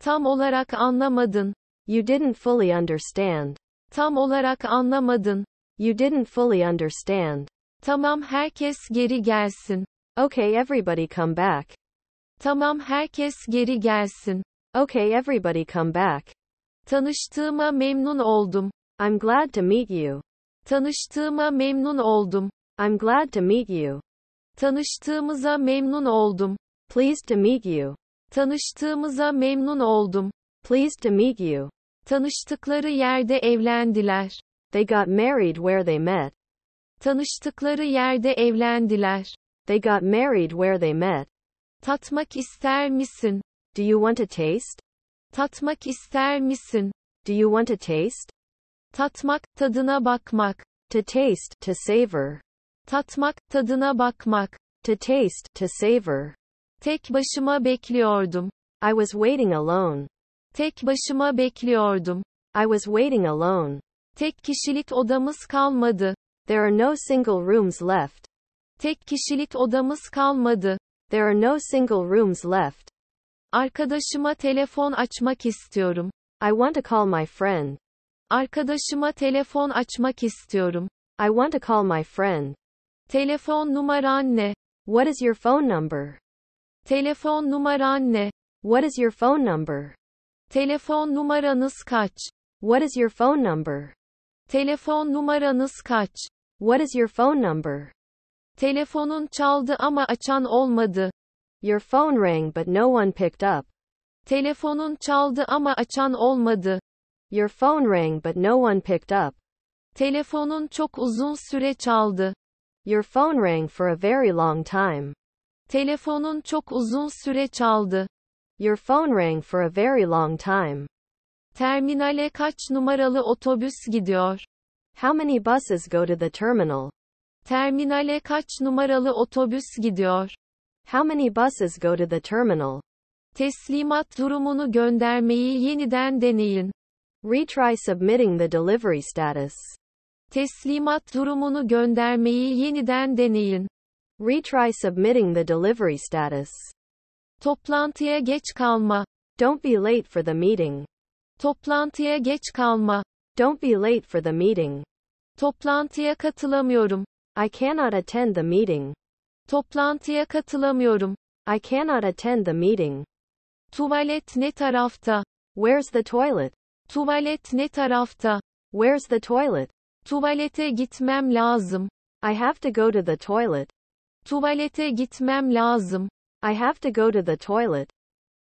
Tam olarak anlamadın. You didn't fully understand. Tam olarak anlamadın. You didn't fully understand. Tamam herkes geri gelsin. Okay everybody come back. Tamam herkes geri gelsin. Okay everybody come back. Tanıştığıma memnun oldum. I'm glad to meet you. Tanıştığıma memnun oldum. I'm glad to meet you. Tanıştığımıza memnun oldum. Pleased to meet you. Tanıştığımıza memnun oldum. Pleased to meet you. Tanıştıkları yerde evlendiler. They got married where they met. Tanıştıkları yerde evlendiler. They got married where they met. Tatmak ister misin? Do you want a taste? Tatmak ister misin? Do you want a taste? Tatmak, tadına bakmak. To taste, to savor. Tatmak, tadına bakmak. To taste, to savor. Tek başıma bekliyordum. I was waiting alone. Tek başıma bekliyordum. I was waiting alone. Tek kişilik odamız kalmadı. There are no single rooms left. Tek kişilik odamız kalmadı. There are no single rooms left. Arkadaşıma telefon açmak istiyorum. I want to call my friend. Arkadaşıma telefon açmak istiyorum. I want to call my friend. Telefon numaran ne? What is your phone number? Telefon numaran ne? What is your phone number? Telefon numaranız kaç? What is your phone number? Telefon numaranız kaç? What is your phone number? Telefonun çaldı ama açan olmadı. Your phone rang but no one picked up. Telefonun çaldı ama açan olmadı. Your phone rang but no one picked up. Telefonun çok uzun süre çaldı. Your phone rang for a very long time. Telefonun çok uzun süre çaldı. Your phone rang for a very long time. Terminale kaç numaralı otobüs gidiyor? How many buses go to the terminal? Terminale kaç numaralı otobüs gidiyor? How many buses go to the terminal? Teslimat durumunu göndermeyi yeniden deneyin. Retry submitting the delivery status. Teslimat durumunu göndermeyi yeniden deneyin. Retry submitting the delivery status. Toplantıya geç kalma. Don't be late for the meeting. Toplantıya geç kalma. Don't be late for the meeting. Toplantıya katılamıyorum. I cannot attend the meeting. Toplantıya katılamıyorum. I cannot attend the meeting. Tuvalet ne tarafta? Where's the toilet? Tuvalet ne tarafta? Where's the toilet? Tuvalete gitmem lazım. I have to go to the toilet. Tuvalete gitmem lazım. I have to go to the toilet.